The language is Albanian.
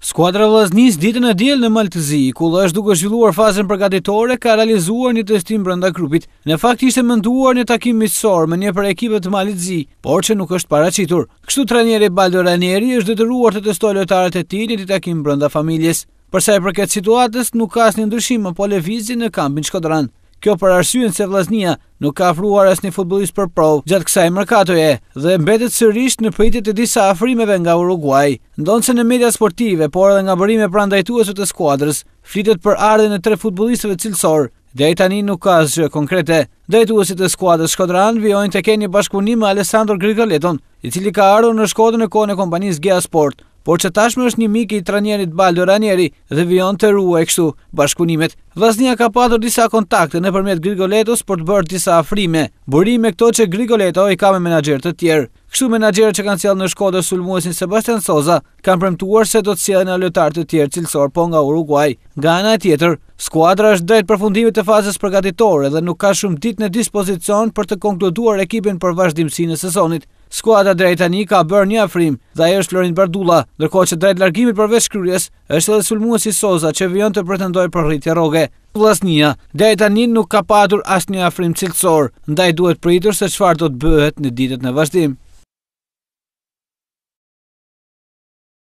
Skuadra Vllaznis ditën e diel në Maltëzi, ku Llash duke zhvilluar fazën përgatitore, ka realizuar një testim brenda grupit. Në fakt ishte mënduar një takim miqësor me një për ekipet të Maltëzi, por që nuk është paraqitur. Kështu trajneri Baldo Ranieri është detyruar të testojë lojtarët e tij në takim brenda familjes. përsa e i përket situatës, nuk ka asnjë ndryshim apo lëvizje në kampin shkodran. Kjo për arsyen se Vllaznia nuk ka as një futbollist për provë gjatë kësaj merkatoje dhe mbetet sërish në pritjet e disa afrimeve nga Uruguay. se në media sportive, por edhe nga burime pranë drejtuesve të skuadrës, flitet për ardhen e tre futbollistëve cilësor. Deri tani nuk ka asgjë konkrete. Drejtuesit e skuadrës Shkodran vijojnë të kenë një bashkëpunim me Alessandro Grigoleton, i cili ka ardhur në Shkodër në kohën e kompanisë Gea Sport, por që tashme është një miki i trajnerit Baldo Ranieri dhe vion të e kështu bashkunimet. Vaznia ka patur disa kontakte në përmet Grigoletos për të bërë disa afrime, burime këto që Grigoleto i ka me menagjerë të tjerë. Kështu menagjerë që kanë cjallë në shkodër sulmuesin Sebastian Soza, kanë premtuar se do të cjallë në lëtar të tjerë cilësor po nga Uruguay. Nga ana e tjetër, skuadra është drejt përfundimit të fazës përgatitore dhe nuk ka shumë dit në dispozicion për të konkluduar ekipin për vazhdimësi në sezonit. Skuadra drejtani ka bërë një afrim dhe ajo është Florin Bardulla, ndërkohë që drejt largimit përveç shkryrjes është edhe sulmuesi Soza që vjen të pretendojë për rritje rroge. Vllaznia, drejt tani nuk ka patur asnjë afrim cilësor, ndaj duhet pritur se çfarë do të bëhet në ditët në vazhdim.